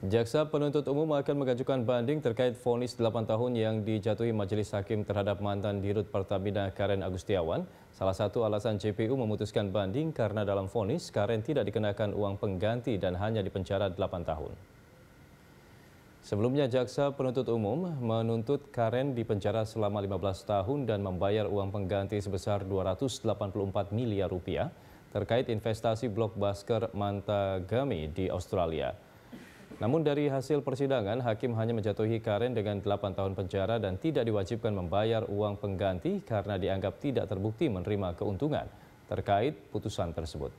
Jaksa penuntut umum akan mengajukan banding terkait vonis 8 tahun yang dijatuhi majelis hakim terhadap mantan dirut Pertamina Karen Agustiawan. Salah satu alasan JPU memutuskan banding karena dalam vonis Karen tidak dikenakan uang pengganti dan hanya dipenjara 8 tahun. Sebelumnya jaksa penuntut umum menuntut Karen dipenjara selama 15 tahun dan membayar uang pengganti sebesar 284 miliar rupiah terkait investasi blok blockbuster Mantagami di Australia. Namun dari hasil persidangan, hakim hanya menjatuhi Karen dengan 8 tahun penjara dan tidak diwajibkan membayar uang pengganti karena dianggap tidak terbukti menerima keuntungan terkait putusan tersebut.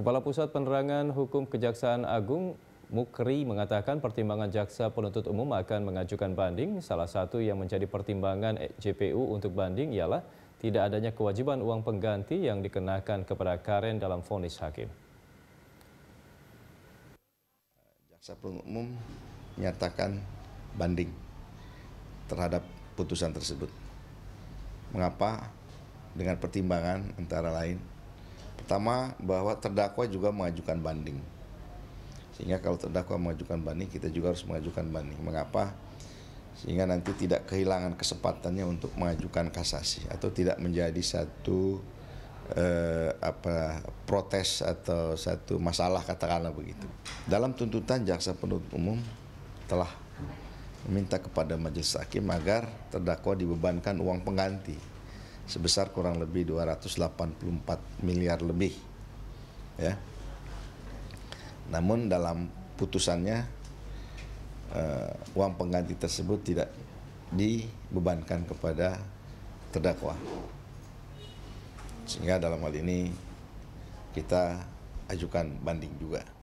Kepala Pusat Penerangan Hukum Kejaksaan Agung Mukri mengatakan pertimbangan jaksa penuntut umum akan mengajukan banding. Salah satu yang menjadi pertimbangan eh, JPU untuk banding ialah tidak adanya kewajiban uang pengganti yang dikenakan kepada Karen dalam vonis hakim. Jaksa penuntut umum menyatakan banding terhadap putusan tersebut. Mengapa? Dengan pertimbangan antara lain, pertama bahwa terdakwa juga mengajukan banding. Sehingga kalau terdakwa mengajukan banding, kita juga harus mengajukan banding. Mengapa? sehingga nanti tidak kehilangan kesempatannya untuk mengajukan kasasi atau tidak menjadi satu eh, apa protes atau satu masalah katakanlah begitu. Dalam tuntutan jaksa penuntut umum telah meminta kepada majelis hakim agar terdakwa dibebankan uang pengganti sebesar kurang lebih 284 miliar lebih. Ya. Namun dalam putusannya uh, uang pengganti tersebut tidak dibebankan kepada terdakwa. Sehingga dalam hal ini kita ajukan banding juga.